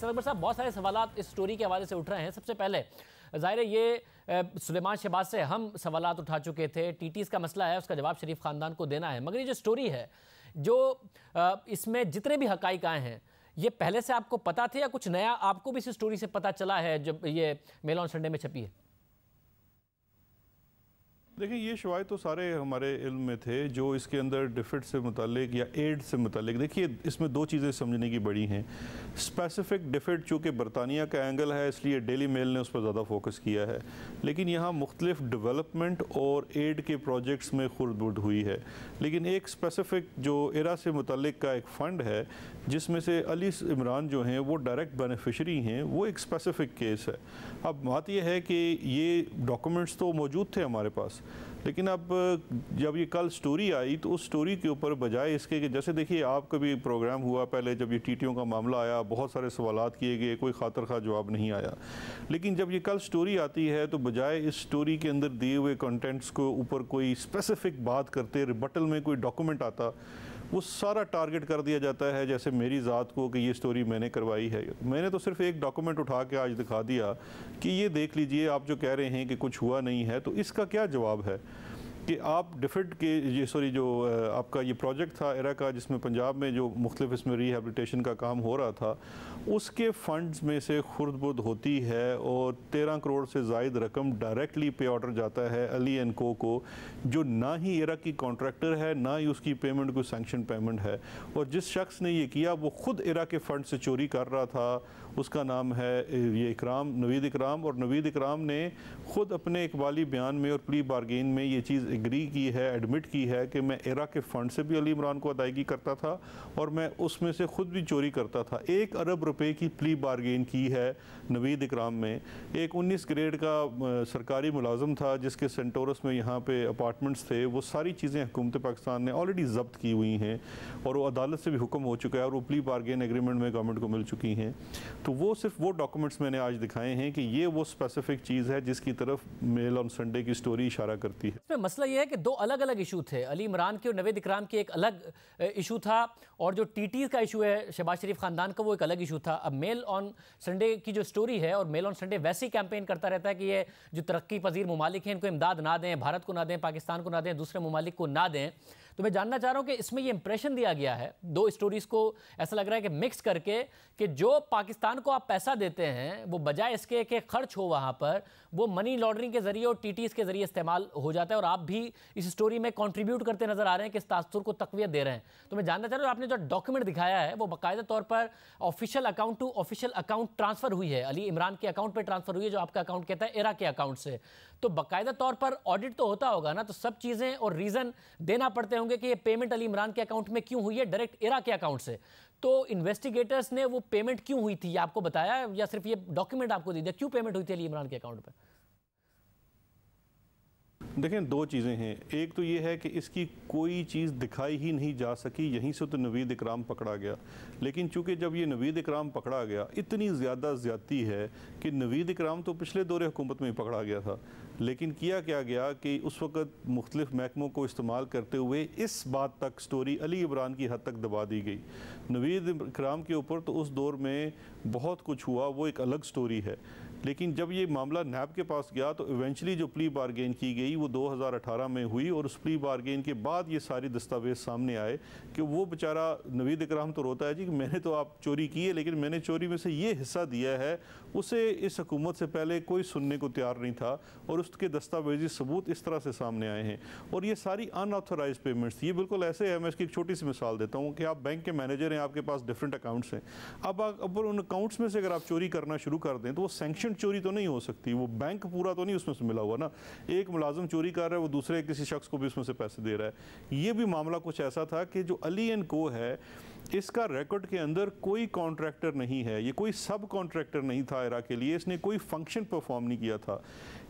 Server साहब बहुत सारे सवाल इस स्टोरी के हवाले से उठ रहे हैं सबसे पहले ज़ाहिर है ये सुलेमान शहबाज से हम सवाल उठा चुके थे टीटीस का मसला है उसका जवाब शरीफ ख़ानदान को देना है मगर ये जो स्टोरी है जो इसमें जितने भी हक आए हैं ये पहले से आपको पता थे या कुछ नया आपको भी इस स्टोरी से पता चला है जब ये मेल ऑन संडे में छपी है देखें ये शवाय तो सारे हमारे इल्म में थे जो इसके अंदर डिफिट से मुतलिक या एड से मुतलिक देखिए इसमें दो चीज़ें समझने की बड़ी हैं स्पेसिफिक डिफिट चूँकि बरतानिया का एंगल है इसलिए डेली मेल ने उस पर ज़्यादा फोकस किया है लेकिन यहाँ मुख्तलिफ डेवलपमेंट और एड के प्रोजेक्ट्स में खुरदबुर्द हुई है लेकिन एक स्पेसिफिक जो इरा से मुतल का एक फ़ंड है जिसमें से अली इमरान जो हैं वो डायरेक्ट बेनिफिशरी हैं वो एक स्पेसिफिक केस है अब बात यह है कि ये डॉक्यूमेंट्स तो मौजूद थे हमारे पास लेकिन अब जब ये कल स्टोरी आई तो उस स्टोरी के ऊपर बजाय इसके कि जैसे देखिए आपका भी प्रोग्राम हुआ पहले जब ये टीटियों का मामला आया बहुत सारे सवाल किए गए कोई खातर खा जवाब नहीं आया लेकिन जब ये कल स्टोरी आती है तो बजाय इस स्टोरी के अंदर दिए हुए कंटेंट्स को ऊपर कोई स्पेसिफिक बात करते रिबटल में कोई डॉक्यूमेंट आता वो सारा टारगेट कर दिया जाता है जैसे मेरी ज़ात को कि ये स्टोरी मैंने करवाई है मैंने तो सिर्फ एक डॉक्यूमेंट उठा के आज दिखा दिया कि ये देख लीजिए आप जो कह रहे हैं कि कुछ हुआ नहीं है तो इसका क्या जवाब है कि आप डिफिट के ये सॉरी जो आपका ये प्रोजेक्ट था एरा का जिसमें पंजाब में जो मुख्तफ इसमें रिहेबलीटेशन का काम हो रहा था उसके फंड्स में से खुर्द होती है और तेरह करोड़ से जायद रकम डायरेक्टली पे ऑर्डर जाता है अली एंड को को जो ना ही इरा की कॉन्ट्रैक्टर है ना ही उसकी पेमेंट कोई सेंक्शन पेमेंट है और जिस शख्स ने ये किया वो ख़ुद इरा के फ़ंड से चोरी कर रहा था उसका नाम है ये इकराम नवीद इकराम और नवीद इकराम ने ख़ुद अपने इकबाली बयान में और प्ली बारगेन में ये चीज़ एग्री की है एडमिट की है कि मैं इरा के फ़ंड से भी अली इमरान को अदायगी करता था और मैं उसमें से ख़ुद भी चोरी करता था एक अरब रुपए की प्ली बारगेन की है नवीद इकराम में एक 19 ग्रेड का सरकारी मुलाजम था जिसके सेंटोरस में यहाँ पे अपार्टमेंट्स थे वो सारी चीज़ें हुकूमत पाकिस्तान ने ऑलरेडी जब्त की हुई हैं और वो अदालत से भी हुक्म हो चुका है और वो प्ली बारगेन एग्रीमेंट में गवर्नमेंट को मिल चुकी हैं तो वो सिर्फ वो डॉक्यूमेंट्स मैंने आज दिखाए हैं कि ये वो स्पेसिफिक चीज़ है जिसकी तरफ मेल ऑन संडे की स्टोरी इशारा करती है इसमें मसला यह है कि दो अलग अलग इशू थे अली इमरान के और नवेद इकराम के एक अलग इशू था और जो टी का इशू है शहबाज शरीफ खानदान का वो एक अलग इशू था अब मेल ऑन संडे की जो स्टोरी है और मेल ऑन संडे वैसे ही कैंपेन करता रहता है कि ये जो तरक्की पजीर ममालिक हैं इनको इमदाद ना दें भारत को ना दें पाकिस्तान को ना दें दूसरे ममालिक को ना दें तो मैं जानना चाह रहा हूँ कि इसमें ये इंप्रेशन दिया गया है दो स्टोरीज़ को ऐसा लग रहा है कि मिक्स करके कि जो पाकिस्तान को आप पैसा देते हैं वो बजाय इसके के खर्च हो वहाँ पर वो मनी लॉन्ड्रिंग के ज़रिए और टी के ज़रिए इस्तेमाल हो जाता है और आप भी इस स्टोरी में कॉन्ट्रीब्यूट करते नज़र आ रहे हैं कि इस तासुर को तकवीत दे रहे हैं तो मैं जानना चाह रहा हूँ आपने जो डॉक्यूमेंट दिखाया है वो बाकायदा तौर पर official account to official account transfer हुई है अली इमरान के अकाउंट पर ट्रांसफ़र हुई है जो आपका अकाउंट कहता है इरा के अकाउंट से तो बाकायदा तौर पर ऑडिट तो होता होगा ना तो सब चीज़ें और रीज़न देना पड़ते हैं होंगे कि ये पेमेंट अली इमरान के अकाउंट में क्यों हुई है डायरेक्ट इरा के अकाउंट से तो इन्वेस्टिगेटर्स ने वो पेमेंट क्यों हुई थी आपको बताया या सिर्फ ये डॉक्यूमेंट आपको दे दिया क्यों पेमेंट हुई थी अली इमरान के अकाउंट पर देखें दो चीज़ें हैं एक तो ये है कि इसकी कोई चीज़ दिखाई ही नहीं जा सकी यहीं से तो नवीद इकराम पकड़ा गया लेकिन चूंकि जब ये नवीद इकराम पकड़ा गया इतनी ज़्यादा ज़्यादती है कि नवीद इकराम तो पिछले दौरे हुकूमत में ही पकड़ा गया था लेकिन किया क्या गया कि उस वक़्त मुख्तलिफ महकमों को इस्तेमाल करते हुए इस बात तक स्टोरी अली इमरान की हद तक दबा दी गई नवीद कराम के ऊपर तो उस दौर में बहुत कुछ हुआ वो एक अलग स्टोरी है लेकिन जब ये मामला नैब के पास गया तो इवेंचुअली जो प्ली बारगेन की गई वो 2018 में हुई और उस प्ली बारगेन के बाद ये सारी दस्तावेज सामने आए कि वो बेचारा नवीद इक्राम तो रोता है जी कि मैंने तो आप चोरी की है लेकिन मैंने चोरी में से ये हिस्सा दिया है उसे इस हकूमत से पहले कोई सुनने को तैयार नहीं था और उसके दस्तावेजी सबूत इस तरह से सामने आए हैं और ये सारी अनऑथोराइज पेमेंट्स ये बिल्कुल ऐसे है मैं इसकी एक छोटी सी मिसाल देता हूँ कि आप बैंक के मैनेजर हैं आपके पास डिफरेंट अकाउंट्स हैं अब अब उन अकाउंट्स में से अगर आप चोरी करना शुरू कर दें तो वो सेंक्शन परमानेंट चोरी तो नहीं हो सकती वो बैंक पूरा तो नहीं उसमें से मिला हुआ ना एक मुलाजम चोरी कर रहा है वो दूसरे किसी शख्स को भी उसमें से पैसे दे रहा है ये भी मामला कुछ ऐसा था कि जो अली एंड को है इसका रिकॉर्ड के अंदर कोई कॉन्ट्रैक्टर नहीं है ये कोई सब कॉन्ट्रैक्टर नहीं था इरा के लिए इसने कोई फंक्शन परफॉर्म नहीं किया था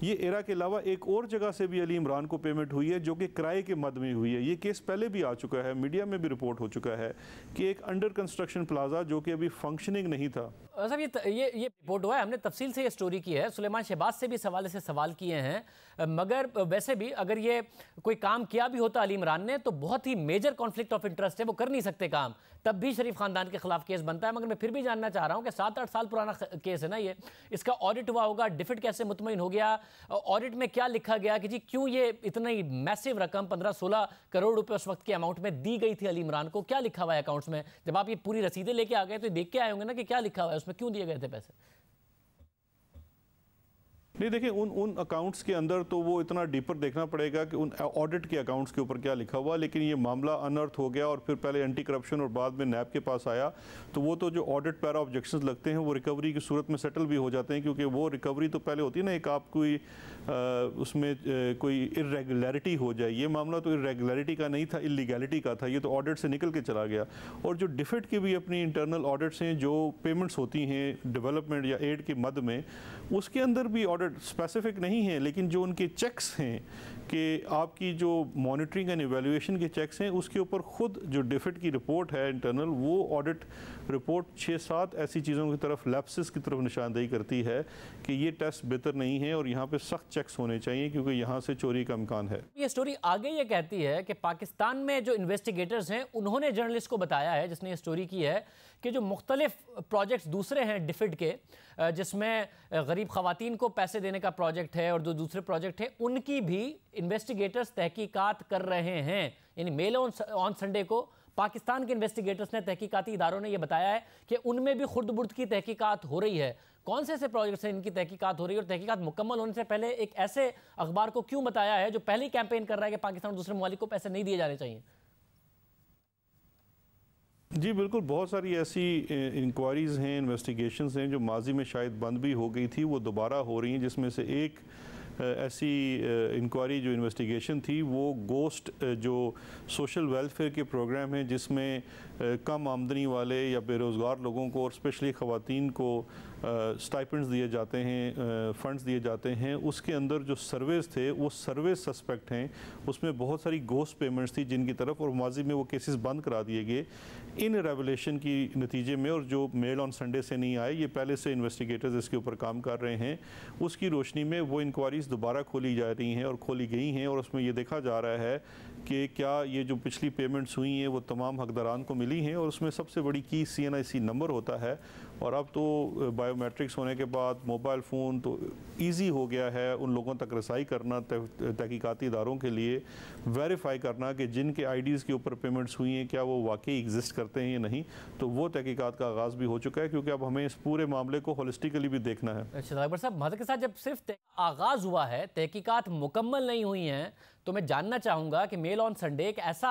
ये इरा के अलावा एक और जगह से भी अली इमरान को पेमेंट हुई है जो कि किराए के मद में हुई है ये केस पहले भी आ चुका है मीडिया में भी रिपोर्ट हो चुका है कि एक अंडर कंस्ट्रक्शन प्लाजा जो कि अभी फंक्शनिंग नहीं था साहब ये ये ये रिपोर्ट हुआ है हमने तफसील से ये स्टोरी की है सुलेमान शहबाज से भी सवाल से सवाल किए हैं मगर वैसे भी अगर ये कोई काम किया भी होता अली इमरान ने तो बहुत ही मेजर कॉन्फ्लिक्ट ऑफ इंटरेस्ट है वो कर नहीं सकते काम तब भी शरीफ खानदान के खिलाफ केस बनता है मगर मैं फिर भी जानना चाह रहा हूँ कि सात आठ साल पुराना केस है ना ये इसका ऑडिट हुआ होगा डिफिट कैसे मुतमिन हो गया ऑडिट में क्या लिखा गया कि जी क्यों ये इतनी मैसिव रकम पंद्रह सोलह करोड़ रुपये उस वक्त के अमाउंट में दी गई थी अली इमरान को क्या लिखा हुआ है अकाउंट्स में जब आप ये पूरी रसीदें लेके आ गए तो देख के आए होंगे ना कि क्या लिखा हुआ है उसमें क्यों दिए गए थे पैसे नहीं देखिए उन उन अकाउंट्स के अंदर तो वो इतना डीपर देखना पड़ेगा कि उन ऑडिट uh, के अकाउंट्स के ऊपर क्या लिखा हुआ लेकिन ये मामला अनर्थ हो गया और फिर पहले एंटी करप्शन और बाद में नैब के पास आया तो वो तो जो ऑडिट पैरा ऑब्जेक्शन लगते हैं वो रिकवरी की सूरत में सेटल भी हो जाते हैं क्योंकि वो रिकवरी तो पहले होती है ना एक आप कोई uh, उसमें uh, कोई इरेगुलरिटी हो जाए ये मामला तो इरेगुलरिटी का नहीं था इलीगैलिटी का था ये तो ऑडिट से निकल के चला गया और जो डिफिट की भी अपनी इंटरनल ऑडिट्स हैं जो पेमेंट्स होती हैं डेवलपमेंट या एड के मद में उसके अंदर भी ऑडिट स्पेसिफिक नहीं है लेकिन जो उनके चेक्स हैं कि आपकी जो मॉनिटरिंग एंड एवेल्यूशन के चेक्स हैं उसके ऊपर खुद जो डिफिट की रिपोर्ट है इंटरनल वो ऑडिट रिपोर्ट छः सात ऐसी चीज़ों की तरफ लैप्सिस की तरफ निशानदेही करती है कि ये टेस्ट बेहतर नहीं है और यहाँ पे सख्त चेक्स होने चाहिए क्योंकि यहाँ से चोरी का इम्कान है ये स्टोरी आगे ये कहती है कि पाकिस्तान में जो इन्वेस्टिगेटर्स हैं उन्होंने जर्नलिस्ट को बताया है जिसने ये स्टोरी की है कि जो मुख्तलिफ प्रोजेक्ट्स दूसरे हैं डिफिड के जिसमें गरीब खातन को पैसे देने का प्रोजेक्ट है और जो दूसरे प्रोजेक्ट हैं उनकी भी इन्वेस्टिगेटर्स तहकीकात कर रहे हैं यानी मेल ऑन संडे को पाकिस्तान के इन्वेस्टिगेटर्स ने तहकीकाती इदारों ने यह बताया है कि उनमें भी खुर्द बुर्द की तहकीकात हो रही है कौन से ऐसे प्रोजेक्ट से इनकी तहकीकात हो रही है और तहकीकात मुकम्मल होने से पहले एक ऐसे अखबार को क्यों बताया है जो पहली कैंपेन कर रहा है कि पाकिस्तान और दूसरे ममालिक को पैसे नहीं दिए जाने चाहिए जी बिल्कुल बहुत सारी ऐसी इंक्वायरीज़ हैं इन्वेस्टिगेशंस हैं जो माजी में शायद बंद भी हो गई थी वो दोबारा हो रही हैं जिसमें से एक ऐसी इंक्वायरी जो इन्वेस्टिगेशन थी वो गोस्ट जो सोशल वेलफेयर के प्रोग्राम हैं जिसमें कम आमदनी वाले या बेरोज़गार लोगों को और स्पेशली ख़वान को स्टाइपेंड्स दिए जाते हैं फंड्स दिए जाते हैं उसके अंदर जो सर्वेस थे वो सर्वे सस्पेक्ट हैं उसमें बहुत सारी गोस्ट पेमेंट्स थी जिनकी तरफ और माजी में वो केसेस बंद करा दिए गए इन रेवलेशन की नतीजे में और जो मेल ऑन संडे से नहीं आए ये पहले से इन्वेस्टिगेटर्स इसके ऊपर काम कर रहे हैं उसकी रोशनी में वो इंक्वायरीज़ दोबारा खोली जा रही हैं और खोली गई हैं और उसमें ये देखा जा रहा है कि क्या ये जो पिछली पेमेंट्स हुई हैं वो तमाम हकदारान को मिली हैं और उसमें सबसे बड़ी की सी एन आई सी नंबर होता है और अब तो बायोमेट्रिक्स होने के बाद मोबाइल फ़ोन तो ईजी हो गया है उन लोगों तक रसाई करना तहकीकती इदारों के लिए वेरीफाई करना कि जिनके आईडीज़ के ऊपर पेमेंट्स हुई हैं क्या वो वाकई एग्जिस्ट करते हैं या नहीं तो वो तहकीकत का आगाज़ भी हो चुका है क्योंकि अब हमें इस पूरे मामले को होलिस्टिकली भी देखना है अच्छा साहब मदद के साथ जब सिर्फ आगाज़ हुआ है तहकीकत मुकम्मल नहीं हुई हैं तो मैं जानना चाहूँगा कि मेल ऑन संडे एक ऐसा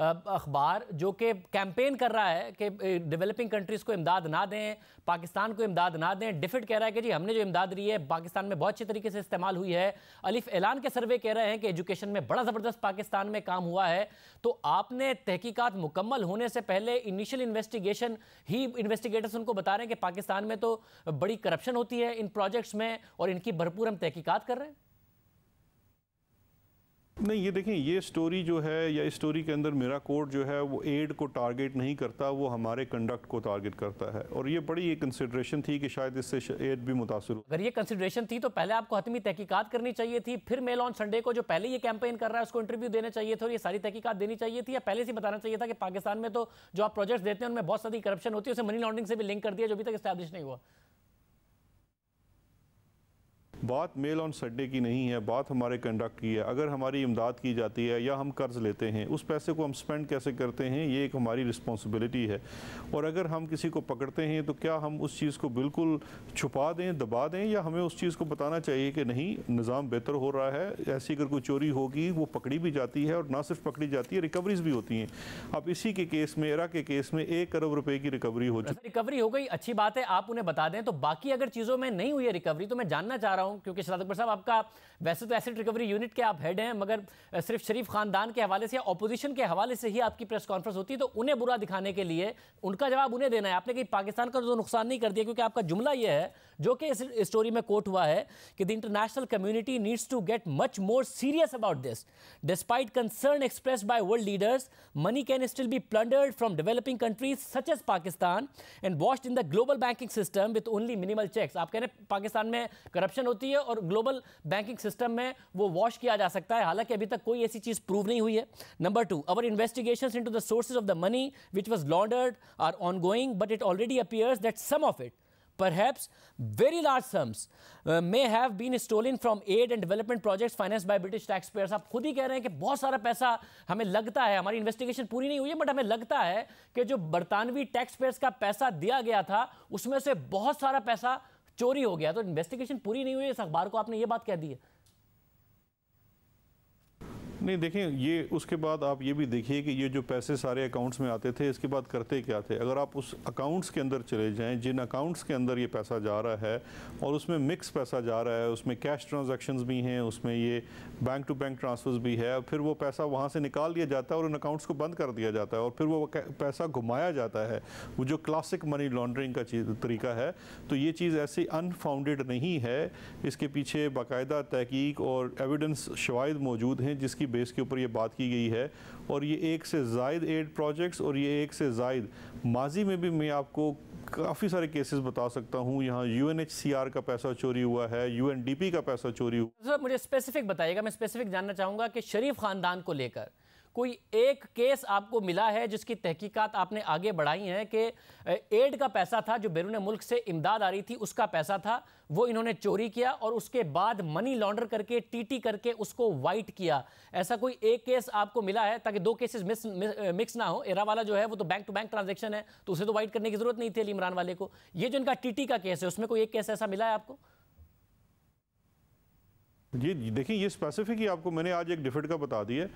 अखबार जो कि कैंपेन कर रहा है कि डेवलपिंग कंट्रीज़ को इमदाद ना दें पाकिस्तान को इमदाद ना दें डिफिट कह रहा है कि जी हमने जो इमदाद दी है पाकिस्तान में बहुत अच्छे तरीके से इस्तेमाल हुई है अलिफ एलान के सर्वे कह रहे हैं कि एजुकेशन में बड़ा ज़बरदस्त पाकिस्तान में काम हुआ है तो आपने तहकीकात मुकम्मल होने से पहले इनिशियल इन्वेस्टिगेशन ही इन्वेस्टिगेटर्स उनको बता रहे हैं कि पाकिस्तान में तो बड़ी करप्शन होती है इन प्रोजेक्ट्स में और इनकी भरपूर हम तहकीकात कर रहे हैं नहीं ये देखें ये स्टोरी जो है या इस स्टोरी के अंदर मेरा कोर्ट जो है वो एड को टारगेट नहीं करता वो हमारे कंडक्ट को टारगेट करता है और ये बड़ी ये कंसिड्रेशन थी कि शायद इससे एड भी मुतासर हो अगर ये कंसिड्रेशन थी तो पहले आपको हतमी तहकीकत करनी चाहिए थी फिर मेल ऑन संडे को जो पहले ये कैंपेन कर रहा है उसको इंटरव्यू देना चाहिए था और ये सारी तहकीकत देनी चाहिए थी या पहले से बताना चाहिए था कि पाकिस्तान में तो जो आप प्रोजेक्ट्स देते हैं उनमें बहुत सारी करप्शन होती है उसे मनी लॉन्ड्रिंग से भी लिंक कर दिया जो अभी तक इस्टेब्लिश नहीं हुआ बात मेल ऑन सड्डे की नहीं है बात हमारे कंडक्ट की है अगर हमारी इमदाद की जाती है या हम कर्ज़ लेते हैं उस पैसे को हम स्पेंड कैसे करते हैं ये एक हमारी रिस्पॉन्सिबिलिटी है और अगर हम किसी को पकड़ते हैं तो क्या हम उस चीज़ को बिल्कुल छुपा दें दबा दें या हमें उस चीज़ को बताना चाहिए कि नहीं निज़ाम बेहतर हो रहा है ऐसी अगर कोई चोरी होगी वो पकड़ी भी जाती है और ना सिर्फ पकड़ी जाती है रिकवरीज भी होती हैं अब इसी के केस में इरा के केस में एक अरब रुपए की रिकवरी हो चुकी रिकवरी हो गई अच्छी बात है आप उन्हें बता दें तो बाकी अगर चीज़ों में नहीं हुई है रिकवरी तो मैं जानना चाह रहा हूँ हूं क्योंकि शहजाद अकबर साहब आपका वैसे तो एसिड रिकवरी यूनिट के आप हेड हैं मगर सिर्फ शरीफ खानदान के हवाले से या अपोजिशन के हवाले से ही आपकी प्रेस कॉन्फ्रेंस होती है तो उन्हें बुरा दिखाने के लिए उनका जवाब उन्हें देना है आपने कहीं पाकिस्तान का तो जो नुकसान नहीं कर दिया क्योंकि आपका जुमला यह है जो कि इस स्टोरी में कोट हुआ है कि the international community needs to get much more serious about this despite concern express by world leaders money can still be plundered from developing countries such as Pakistan and washed in the global banking system with only minimal checks आप कह रहे हैं पाकिस्तान में corruption होती होती है और global banking system में वो वॉश किया जा सकता है हालांकि अभी तक कोई ऐसी चीज़ प्रूव नहीं हुई है number two our investigation into the sources of the money which was laundered are ongoing but it already appears that some of it perhaps very large sums uh, may have been stolen from aid and development projects financed by British taxpayers. आप खुद ही कह रहे हैं कि बहुत सारा पैसा हमें लगता है हमारी इन्वेस्टिगेशन पूरी नहीं हुई है बट हमें लगता है कि जो बरतानवी टैक्स पेयर्स का पैसा दिया गया था उसमें से बहुत सारा पैसा चोरी हो गया तो इन्वेस्टिगेशन पूरी नहीं हुई इस अखबार को आपने ये बात कह दी है नहीं देखें ये उसके बाद आप ये भी देखिए कि ये जो पैसे सारे अकाउंट्स में आते थे इसके बाद करते क्या थे अगर आप उस अकाउंट्स के अंदर चले जाएं जिन अकाउंट्स के अंदर ये पैसा जा रहा है और उसमें मिक्स पैसा जा रहा है उसमें कैश ट्रांजेक्शन भी हैं उसमें ये बैंक टू बैंक ट्रांसफर्स भी है फिर वो पैसा वहाँ से निकाल दिया जाता है और उन अकाउंट्स को बंद कर दिया जाता है और फिर वो पैसा घुमाया जाता है वो जो क्लासिक मनी लॉन्ड्रिंग का तरीका है तो ये चीज़ ऐसी अनफाउंडेड नहीं है इसके पीछे बाकायदा तहकीक और एविडेंस शवाद मौजूद हैं जिसकी बेस के ऊपर ये बात की गई है और ये एक से जायद एड प्रोजेक्ट्स और ये एक से जायद माजी में भी मैं आपको काफ़ी सारे केसेस बता सकता हूँ यहाँ यूएनएचसीआर का पैसा चोरी हुआ है यू का पैसा चोरी हुआ मुझे स्पेसिफिक बताइएगा मैं स्पेसिफिक जानना चाहूँगा कि शरीफ ख़ानदान को लेकर कोई एक केस आपको मिला है जिसकी तहकीकात आपने आगे बढ़ाई है कि एड का पैसा था जो बैरून मुल्क से इमदाद आ रही थी उसका पैसा था वो इन्होंने चोरी किया और उसके बाद मनी लॉन्डर करके टीटी करके उसको वाइट किया ऐसा कोई एक केस आपको मिला है ताकि दो केसेस मिस, मिक्स ना हो एरा वाला जो है वो तो बैंक टू बैंक ट्रांजेक्शन है तो उसे तो वाइट करने की जरूरत नहीं थी इमरान वाले को ये जो इनका टी का केस है उसमें कोई एक केस ऐसा मिला है आपको ये देखिए ये स्पेसिफिक ही आपको मैंने आज एक डिफिट का बता दिया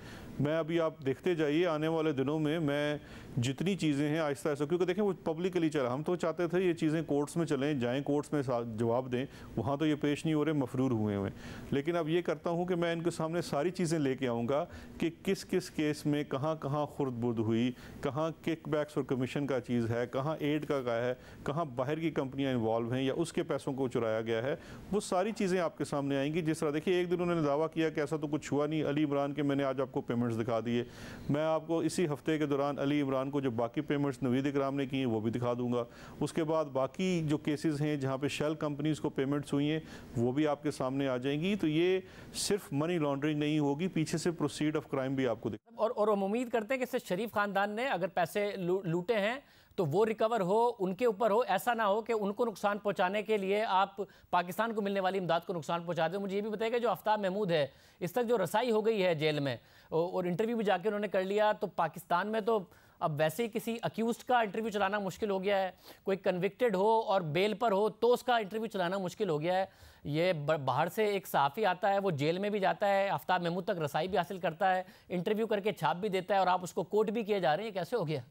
मैं अभी आप देखते जाइए आने वाले दिनों में मैं जितनी चीज़ें हैं आहिस्ता आहिस्ता क्योंकि देखें वो पब्लिकली चला हम तो चाहते थे ये चीज़ें कोर्ट्स में चलें जाएं कोर्ट्स में जवाब दें वहाँ तो ये पेश नहीं हो रहे मफरूर हुए हुए लेकिन अब ये करता हूँ कि मैं इनके सामने सारी चीज़ें लेके आऊँगा कि किस किस केस में कहाँ कहाँ खुर्द बुर्द हुई कहाँ किक बैक्स और कमीशन का चीज़ है कहाँ एड का का है कहाँ बाहर की कंपनियाँ इन्वॉल्व हैं या उसके पैसों को चुराया गया है वो सारी चीज़ें आपके सामने आएंगी जिस तरह देखिए एक दिन उन्होंने दावा किया कि ऐसा तो कुछ हुआ नहीं अली इमरान के मैंने आज आपको पेमेंट्स दिखा दिए मैं आपको इसी हफ्ते के दौरान अली इमरान दौरान को जो बाकी पेमेंट्स नवीद इकराम ने की हैं वो भी दिखा दूंगा उसके बाद बाकी जो केसेस हैं जहां पे शेल कंपनीज़ को पेमेंट्स हुई हैं वो भी आपके सामने आ जाएंगी तो ये सिर्फ मनी लॉन्ड्रिंग नहीं होगी पीछे से प्रोसीड ऑफ क्राइम भी आपको दिखा और, और हम उम्मीद करते हैं कि सिर्फ शरीफ खानदान ने अगर पैसे लू, लूटे हैं तो वो रिकवर हो उनके ऊपर हो ऐसा ना हो कि उनको नुकसान पहुंचाने के लिए आप पाकिस्तान को मिलने वाली इमदाद को नुकसान पहुंचा दें मुझे ये भी बताएगा जो आफ्ताब महमूद है इस तक जो रसाई हो गई है जेल में और इंटरव्यू भी जाके उन्होंने कर लिया तो पाकिस्तान में तो अब वैसे ही किसी अक्यूज का इंटरव्यू चलाना मुश्किल हो गया है कोई कन्विक्टेड हो और बेल पर हो तो उसका इंटरव्यू चलाना मुश्किल हो गया है ये बाहर से एक साफ़ी आता है वो जेल में भी जाता है आफ्ताब महमूद तक रसाई भी हासिल करता है इंटरव्यू करके छाप भी देता है और आप उसको कोट भी किए जा रहे हैं कैसे हो गया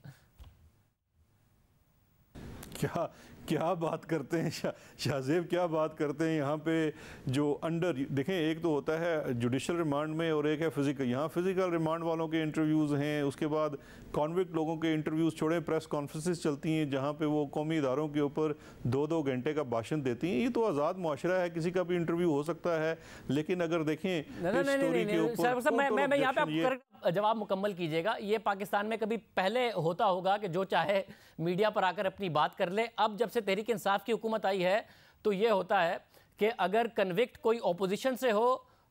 क्या क्या बात करते हैं शा, शाहजेब क्या बात करते हैं यहाँ पे जो अंडर देखें एक तो होता है जुडिशल रिमांड में और एक है फिज़िकल यहाँ फिज़िकल रिमांड वालों के इंटरव्यूज़ हैं उसके बाद कॉन्विक्ट लोगों के इंटरव्यूज़ छोड़ें प्रेस कॉन्फ्रेंस चलती हैं जहाँ पे वो कौमी इदारों के ऊपर दो दो घंटे का भाषण देती हैं ये तो आज़ाद माशरा है किसी का भी इंटरव्यू हो सकता है लेकिन अगर देखें जवाब मुकम्मल कीजिएगा ये पाकिस्तान में कभी पहले होता होगा कि जो चाहे मीडिया पर आकर अपनी बात कर ले अब जब से तहरीक इंसाफ की हुकूमत आई है तो ये होता है कि अगर कन्विक्ट कोई अपोजिशन से हो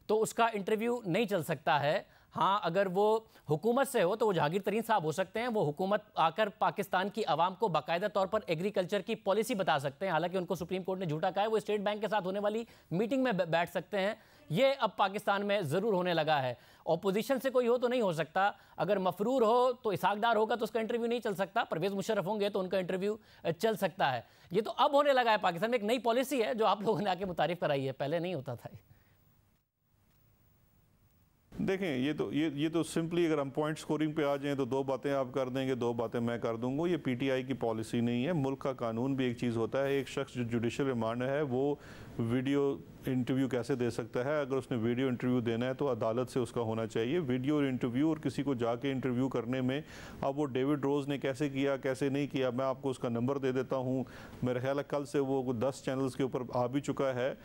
तो उसका इंटरव्यू नहीं चल सकता है हाँ अगर वो हुकूमत से हो तो वो जागीर तरीन साहब हो सकते हैं वो हुकूमत आकर पाकिस्तान की आवाम को बाकायदा तौर पर एग्रीकल्चर की पॉलिसी बता सकते हैं हालांकि उनको सुप्रीम कोर्ट ने झूठा कहा है वो स्टेट बैंक के साथ होने वाली मीटिंग में बैठ सकते हैं ये अब पाकिस्तान में ज़रूर होने लगा है ओपोजिशन से कोई हो तो नहीं हो सकता अगर मफरूर हो तो इसाकदार होगा तो उसका इंटरव्यू नहीं चल सकता परवेज़ मुशरफ होंगे तो उनका इंटरव्यू चल सकता है ये तो अब होने लगा है पाकिस्तान में एक नई पॉलिसी है जो आप लोगों ने आके मुतारफ़ कराई है पहले नहीं होता था देखें ये तो ये ये तो सिंपली अगर हम पॉइंट स्कोरिंग पे आ जाएं तो दो बातें आप कर देंगे दो बातें मैं कर दूंगा ये पीटीआई की पॉलिसी नहीं है मुल्क का कानून भी एक चीज़ होता है एक शख्स जो जुडिशल रिमांड है वो वीडियो इंटरव्यू कैसे दे सकता है अगर उसने वीडियो इंटरव्यू देना है तो अदालत से उसका होना चाहिए वीडियो और इंटरव्यू और किसी को जाके इंटरव्यू करने में अब वो डेविड रोज़ ने कैसे किया कैसे नहीं किया मैं आपको उसका नंबर दे देता हूँ मेरा ख्याल है कल से वो दस चैनल्स के ऊपर आ भी चुका है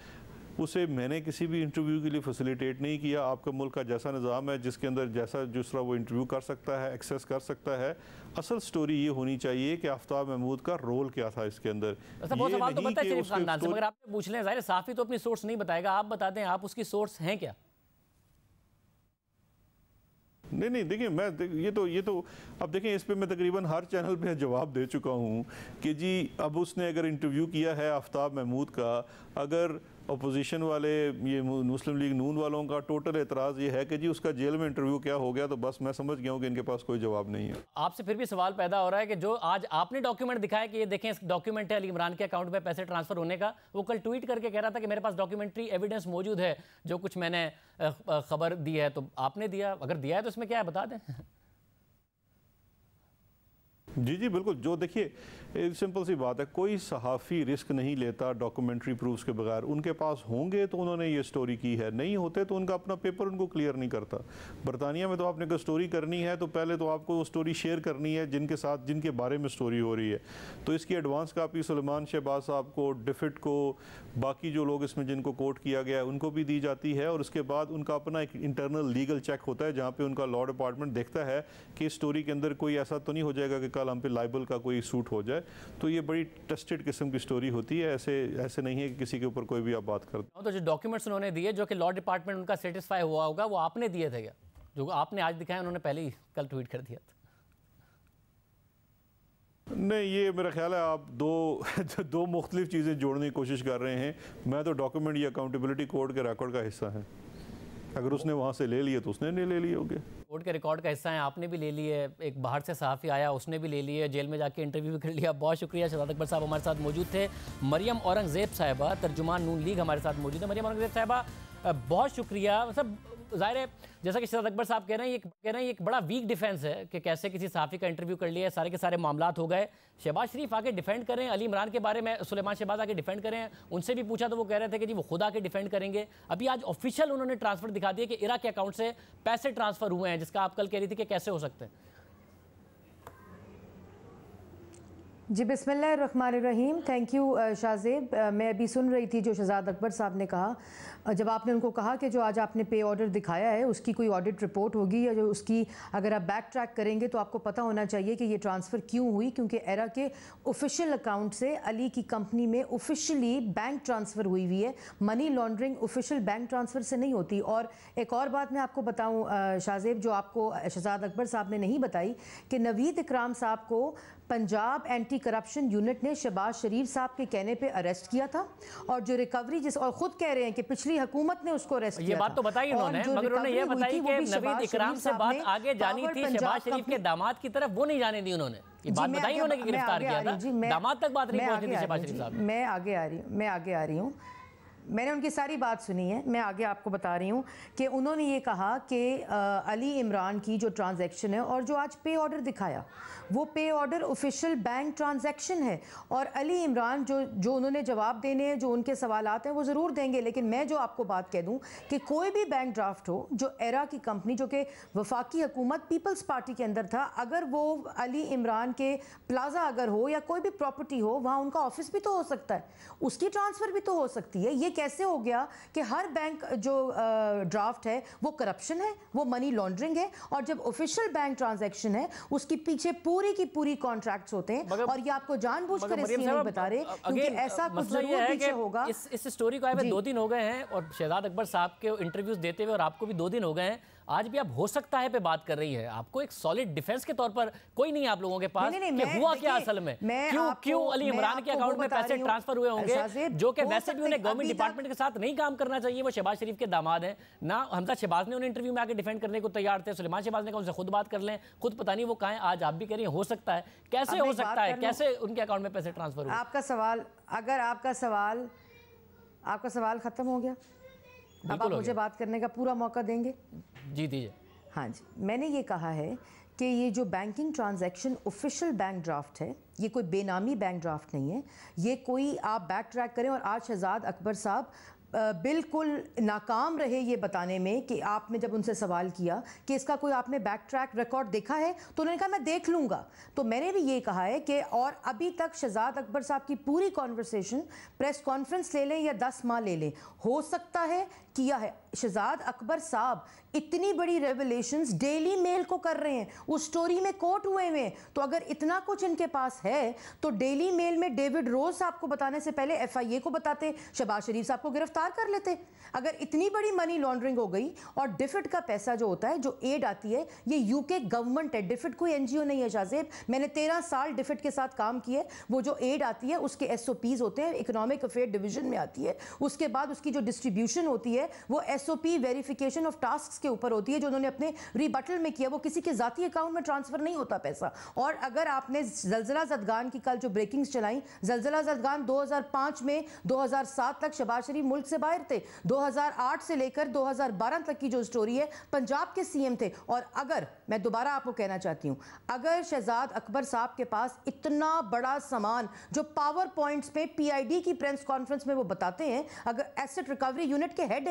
उसे मैंने किसी भी इंटरव्यू के लिए फैसिलिटेट नहीं किया आपका मुल्क का जैसा निज़ाम है जिसके अंदर जैसा दूसरा वो इंटरव्यू कर सकता है एक्सेस कर सकता है असल स्टोरी ये होनी चाहिए कि आफ्ताब महमूद का रोल क्या था इसके अंदर अच्छा, तो आप पूछ लें ज़ाहिर साफ़ी तो अपनी सोर्स नहीं बताएगा आप बता दें आप उसकी सोर्स हैं क्या नहीं नहीं देखिए मैं ये तो ये तो अब देखें इस पे मैं तकरीबन हर चैनल पे जवाब दे चुका हूँ कि जी अब उसने अगर इंटरव्यू किया है आफ्ताब महमूद का अगर अपोजिशन वाले ये मुस्लिम लीग नून वालों का टोटल एतराज़ ये है कि जी उसका जेल में इंटरव्यू क्या हो गया तो बस मैं समझ गया हूँ कि इनके पास कोई जवाब नहीं है आपसे फिर भी सवाल पैदा हो रहा है कि जो आज आपने डॉक्यूमेंट दिखाया कि ये देखें डॉक्यूमेंट है अली इमरान के अकाउंट में पैसे ट्रांसफ़र होने का वो कल ट्वीट करके कह रहा था कि मेरे पास डॉक्यूमेंट्री एविडेंस मौजूद है जो कुछ मैंने खबर दी है तो आपने दिया अगर दिया है तो इसमें क्या है बता दें जी जी बिल्कुल जो देखिए सिंपल सी बात है कोई सहाफ़ी रिस्क नहीं लेता डॉक्यूमेंट्री प्रूफ्स के बगैर उनके पास होंगे तो उन्होंने ये स्टोरी की है नहीं होते तो उनका अपना पेपर उनको क्लियर नहीं करता बरतानिया में तो आपने अगर स्टोरी करनी है तो पहले तो आपको वो स्टोरी शेयर करनी है जिनके साथ जिनके बारे में स्टोरी हो रही है तो इसकी एडवांस कापी सलमान शहबाज साहब को डिफिट को बाकी जो लोग इसमें जिनको कोर्ट किया गया है उनको भी दी जाती है और उसके बाद उनका अपना एक इंटरनल लीगल चेक होता है जहाँ पर उनका लॉ डिपार्टमेंट देखता है कि इस स्टोरी के अंदर कोई ऐसा तो नहीं हो जाएगा कि कल हम पे लाइबल का कोई सूट हो जाए तो ये बड़ी टेस्टेड किस्म की स्टोरी होती है ऐसे ऐसे नहीं है कि किसी के ऊपर कोई भी आप बात कर हाँ, तो जो डॉक्यूमेंट्स उन्होंने दिए जो कि लॉ डिपार्टमेंट उनका सेटिस्फाई हुआ होगा वो आपने दिए थे क्या जो आपने आज दिखाया उन्होंने पहले ही कल ट्वीट कर दिया था नहीं ये मेरा ख्याल है आप दो दो मुख्तलिफ चीज़ें जोड़ने की कोशिश कर रहे हैं मैं तो डॉक्यूमेंट या अकाउंटेबिलिटी कोड के रिकॉर्ड का हिस्सा है अगर उसने वहाँ से ले लिए तो उसने नहीं ले लिए होंगे कोर्ट के रिकॉर्ड का हिस्सा है आपने भी ले लिए एक बाहर से सहाफ़ी आया उसने भी ले लिए जेल में जाके इंटरव्यू भी कर लिया बहुत शुक्रिया शहजाद अकबर साहब हमारे साथ मौजूद थे मरियम औरंगज़ेब साहिबा तर्जुमान नून लीग हमारे साथ मौजूद है मरियम औरंगज़ेब साहबा बहुत शुक्रिया मतलब जाहिर है जैसा कि शरद अकबर साहब कह रहे हैं ये कह रहे हैं एक बड़ा वीक डिफेंस है कि कैसे किसी साफ़ी का इंटरव्यू कर लिया सारे के सारे मामला हो गए शहबाज शरीफ आके डिफेंड करें अली इमरान के बारे में सुलेमान शहबाज आके डिफेंड करें उनसे भी पूछा तो वो कह रहे थे कि जी वो खुद आके डिफेंड करेंगे अभी आज ऑफिशियल उन्होंने ट्रांसफ़र दिखा दिया कि इरा के अकाउंट से पैसे ट्रांसफ़र हुए हैं जिसका आप कल कह रही थी कि कैसे हो सकते हैं जी रहीम थैंक यू शाहजेब मैं अभी सुन रही थी जो शहजाद अकबर साहब ने कहा uh, जब आपने उनको कहा कि जो आज आपने पे ऑर्डर दिखाया है उसकी कोई ऑडिट रिपोर्ट होगी या जो उसकी अगर आप बैक ट्रैक करेंगे तो आपको पता होना चाहिए कि ये ट्रांसफ़र क्यों हुई क्योंकि एरा के ऑफिशियल अकाउंट से अली की कंपनी में ऑफिशियली बैंक ट्रांसफ़र हुई हुई है money laundering official bank transfer से नहीं होती और एक और बात मैं आपको बताऊँ uh, शाहजेब जो आपको uh, शहजाद अकबर साहब ने नहीं बताई कि नवीद इकराम साहब को Punjab anti anti corruption unit ने शबाज शरीफ साहब के कहने पे अरेस्ट किया था और जो रिकवरी जिस और खुद कह रहे हैं कि पिछली हुकूमत ने उसको अरेस्ट किया बात तो बताई उन्होंने उन्होंने आगे जानी थी शबाज शरीफ के दामाद की तरफ वो नहीं जाने दी उन्होंने गिरफ्तार किया था दामाद तक बात नहीं मैं आगे आ रही हूँ मैं आगे आ रही हूँ मैंने उनकी सारी बात सुनी है मैं आगे आपको बता रही हूँ कि उन्होंने ये कहा कि अली इमरान की जो ट्रांजैक्शन है और जो आज पे ऑर्डर दिखाया वो पे ऑर्डर ऑफिशियल बैंक ट्रांजैक्शन है और अली इमरान जो जो उन्होंने जवाब देने हैं जो उनके सवाल हैं वो ज़रूर देंगे लेकिन मैं जो आपको बात कह दूँ कि कोई भी बैंक ड्राफ्ट हो जो एरा की कंपनी जो कि वफाकी हकूमत पीपल्स पार्टी के अंदर था अगर वो अली इमरान के प्लाजा अगर हो या कोई भी प्रॉपर्टी हो वहाँ उनका ऑफिस भी तो हो सकता है उसकी ट्रांसफ़र भी तो हो सकती है ये कैसे हो गया कि हर बैंक जो ड्राफ्ट है वो करप्शन है वो मनी लॉन्ड्रिंग है और जब ऑफिशियल बैंक ट्रांजैक्शन है उसके पीछे पूरी की पूरी कॉन्ट्रैक्ट्स होते हैं और ये आपको जानबूझकर इसलिए नहीं बता रहे क्योंकि ऐसा कुछ जरूर पीछे होगा इस स्टोरी को आए दो दिन हो गए हैं और शहजाद अकबर साहब के इंटरव्यूज देते हुए और आपको भी दो दिन हो गए हैं आज भी आप हो सकता है पे बात कर रही है आपको एक सॉलिड डिफेंस के तौर पर कोई नहीं आप लोगों के पास नहीं, नहीं, नहीं, कि हुआ क्या असल में क्यों क्यों अली इमरान के अकाउंट में पैसे ट्रांसफर हुए होंगे जो कि वैसे भी उन्हें गवर्नमेंट डिपार्टमेंट के साथ नहीं काम करना चाहिए वो शहबाज शरीफ के दामाद है ना हमजा शहबाज ने उन्हें इंटरव्यू में आकर डिफेंड करने को तैयार थे सलमान शहबाज ने कहा उनसे खुद बात कर लें खुद पता नहीं वो कहा आज आप भी कह रही हो सकता है कैसे हो सकता है कैसे उनके अकाउंट में पैसे ट्रांसफर हुए आपका सवाल अगर आपका सवाल आपका सवाल खत्म हो गया अब आप मुझे बात करने का पूरा मौका देंगे जी दीजिए हाँ जी मैंने ये कहा है कि ये जो banking transaction official bank draft है ये कोई बेनामी बैंक ड्राफ्ट नहीं है ये कोई आप बैक ट्रैक करें और आज शहजाद अकबर साहब बिल्कुल नाकाम रहे ये बताने में कि आपने जब उनसे सवाल किया कि इसका कोई आपने बैक ट्रैक रिकॉर्ड देखा है तो उन्होंने कहा मैं देख लूँगा तो मैंने भी ये कहा है कि और अभी तक शहजाद अकबर साहब की पूरी कॉन्वर्सेशन प्रेस कॉन्फ्रेंस ले लें या दस माह ले लें हो सकता है किया है शहजाद अकबर साहब इतनी बड़ी रेवलेशन डेली मेल को कर रहे हैं उस स्टोरी में कोट हुए हुए तो अगर इतना कुछ इनके पास है तो डेली मेल में डेविड रोज साहब को बताने से पहले एफआईए को बताते शबाज शरीफ साहब को गिरफ्तार कर लेते अगर इतनी बड़ी मनी लॉन्ड्रिंग हो गई और डिफिट का पैसा जो होता है जो एड आती है ये यूके गवर्नमेंट है डिफिट कोई एनजीओ नहीं है शाहजेब मैंने तेरह साल डिफिट के साथ काम है वो जो एड आती है उसके एस होते हैं इकोनॉमिक अफेयर डिविजन में आती है उसके बाद उसकी जो डिस्ट्रीब्यूशन होती है है वो S O P verification of task के ऊपर होती है जो उन्होंने अपने रिबटल में किया वो किसी के जाती अकाउंट में ट्रांसफर नहीं होता पैसा और अगर आपने जलजिला जदगान की कल जो ब्रेकिंग्स चलाई जलजिला जदगान दो हज़ार 2005 में दो हज़ार सात तक शबाज शरीफ मुल्क से बाहर थे दो हज़ार आठ से लेकर दो हज़ार बारह तक की जो स्टोरी है पंजाब के सी एम थे और अगर मैं दोबारा आपको कहना चाहती हूँ अगर शहजाद अकबर साहब के पास इतना बड़ा सामान जो पावर पॉइंट्स पे पी आई डी की प्रेस कॉन्फ्रेंस में वो बताते हैं अगर एसेट रिकवरी यूनिट के हेड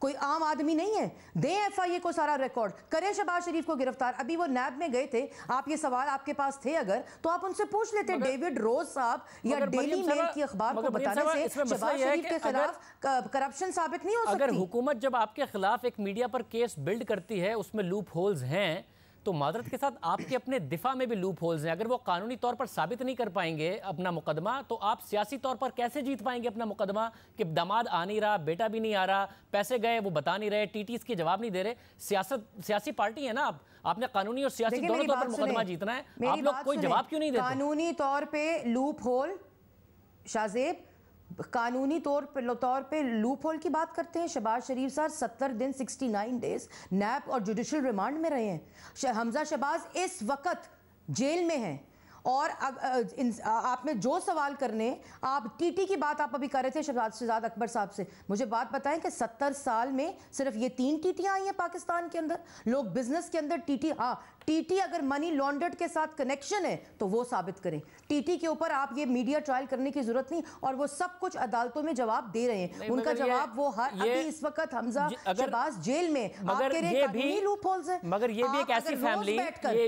कोई आम आदमी नहीं है दे एफआईए को सारा रिकॉर्ड करें शबाज शरीफ को गिरफ्तार अभी वो नैब में गए थे आप ये सवाल आपके पास थे अगर तो आप उनसे पूछ लेते डेविड रोज साहब या डेली मेल की अखबार को बताने से शबाज शरीफ के खिलाफ करप्शन साबित नहीं हो सकती अगर हुकूमत जब आपके खिलाफ एक मीडिया पर केस बिल्ड करती है उसमें लूप होल्स हैं तो माजरत के साथ आपके अपने दिफा में भी लूप होल्स हैं अगर वो कानूनी तौर पर साबित नहीं कर पाएंगे अपना मुकदमा तो आप सियासी तौर पर कैसे जीत पाएंगे अपना मुकदमा कि दामाद आ नहीं रहा बेटा भी नहीं आ रहा पैसे गए वो बता नहीं रहे टीटीस के जवाब नहीं दे रहे सियासत सियासी पार्टी है ना आप आपने कानूनी और सियासी दोनों तौर पर मुकदमा जीतना है आप लोग कोई जवाब क्यों नहीं दे कानूनी तौर पर लूप होल शाहजेब कानूनी तौर पर तौर पे लूप होल की बात करते हैं शहबाज शरीफ सर सत्तर दिन सिक्सटी नाइन डेज नैप और जुडिशल रिमांड में रहे हैं हमजा शहबाज इस वक्त जेल में हैं और अब इन आपने जो सवाल करने आप टीटी की बात आप अभी कर रहे थे शहजाद शहजाद अकबर साहब से मुझे बात बताएं कि सत्तर साल में सिर्फ ये तीन टीटियां आई हैं पाकिस्तान के अंदर लोग बिजनेस के अंदर टीटी हाँ टीटी अगर मनी लॉन्ड्रेड के साथ कनेक्शन है तो वो साबित करें टीटी के ऊपर आप ये मीडिया ट्रायल करने की जरूरत नहीं और वो सब कुछ अदालतों में जवाब दे रहे हैं उनका जवाब वो हर अभी इस वक्त हमजा जेल में है मगर ये भी एक ऐसी फैमिली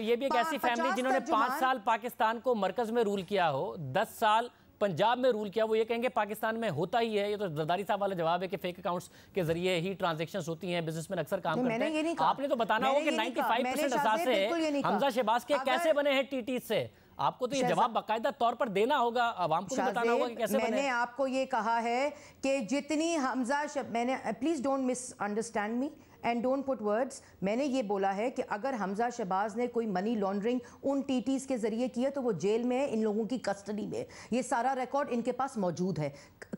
ये भी एक ऐसी फैमिली जिन्होंने पांच साल पाकिस्तान को मरकज में रूल किया हो दस साल पंजाब में रूल किया वो ये कहेंगे पाकिस्तान में होता ही है ये तो जरदारी साहब वाला जवाब है कि फेक अकाउंट्स के जरिए ही ट्रांजेक्शन होती हैं बिजनेसमैन अक्सर काम करते हैं आपने तो बताना होगा कि नाइन्टी फाइव परसेंट असासे हमजा शहबाज के कैसे बने हैं टी से आपको तो ये जवाब बकायदा तौर पर देना होगा आवाम को बताना होगा कि कैसे मैंने बने? आपको ये कहा है कि जितनी हमजा मैंने please don't misunderstand me and don't put words मैंने ये बोला है कि अगर हमजा शहबाज ने कोई मनी लॉन्ड्रिंग उन टी के जरिए किया तो वो जेल में है इन लोगों की कस्टडी में ये सारा रिकॉर्ड इनके पास मौजूद है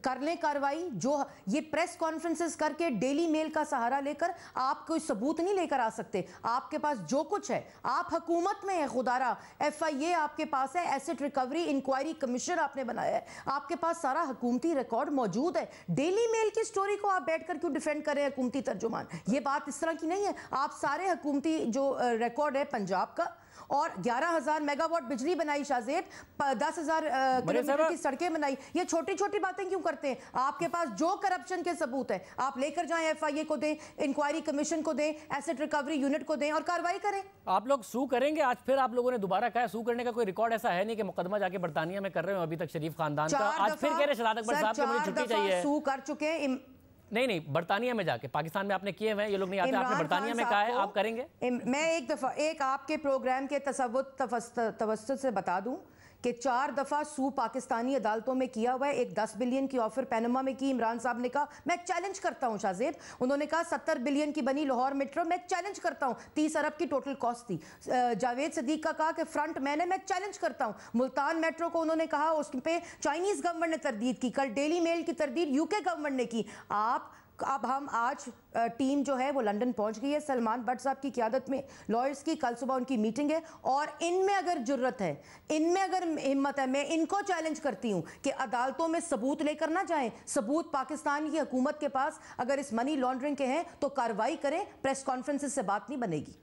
कर लें कार्रवाई जो ये प्रेस कॉन्फ्रेंसेस करके डेली मेल का सहारा लेकर आप कोई सबूत नहीं लेकर आ सकते आपके पास जो कुछ है आप हकूमत में है खुदारा एफ आई ए आपके पास है एसेट रिकवरी इंक्वायरी कमीशन आपने बनाया है आपके पास सारा हकूमती रिकॉर्ड मौजूद है डेली मेल की स्टोरी को आप बैठ कर क्यों डिफेंड करें हकूमती तर्जुमान ये बात बात इस तरह की नहीं है आप सारे हकूमती जो रिकॉर्ड है पंजाब का और 11000 मेगावाट बिजली बनाई शाजेब 10000 किलोमीटर की सड़कें बनाई ये छोटी छोटी बातें क्यों करते हैं आपके पास जो करप्शन के सबूत है आप लेकर जाएं एफआईए को दें इंक्वायरी कमीशन को दें एसेट रिकवरी यूनिट को दें और कार्रवाई करें आप लोग सू करेंगे आज फिर आप लोगों ने दोबारा कहा सू करने का कोई रिकॉर्ड ऐसा है नहीं कि मुकदमा जाके बरतानिया में कर रहे हो अभी तक शरीफ खानदान का आज फिर कह रहे शरारत सू कर चुके हैं नहीं नहीं बर्तानिया में जाके पाकिस्तान में आपने किए हुए ये लोग नहीं आते आपने बर्तानिया में कहा है आप करेंगे मैं एक दफा एक आपके प्रोग्राम के तस्वुत तवस्त से बता दूं कि चार दफ़ा सू पाकिस्तानी अदालतों में किया हुआ है एक दस बिलियन की ऑफर पैनमा में की इमरान साहब ने कहा मैं चैलेंज करता हूँ शाहजेद उन्होंने कहा सत्तर बिलियन की बनी लाहौर मेट्रो मैं चैलेंज करता हूँ तीस अरब की टोटल कॉस्ट थी जावेद सदीक का कहा कि फ्रंट मैंने मैं चैलेंज करता हूँ मुल्तान मेट्रो को उन्होंने कहा उस पर चाइनीज़ गवर्नमेंट ने तरदीद की कल डेली मेल की तरदीद यूके गवर्नमेंट ने की आप अब हम आज टीम जो है वो लंदन पहुंच गई है सलमान भट्ट साहब की क्यादत में लॉयर्स की कल सुबह उनकी मीटिंग है और इनमें अगर जरूरत है इनमें अगर हिम्मत है मैं इनको चैलेंज करती हूं कि अदालतों में सबूत लेकर ना जाएं सबूत पाकिस्तान की हुकूमत के पास अगर इस मनी लॉन्ड्रिंग के हैं तो कार्रवाई करें प्रेस कॉन्फ्रेंसिस से बात नहीं बनेगी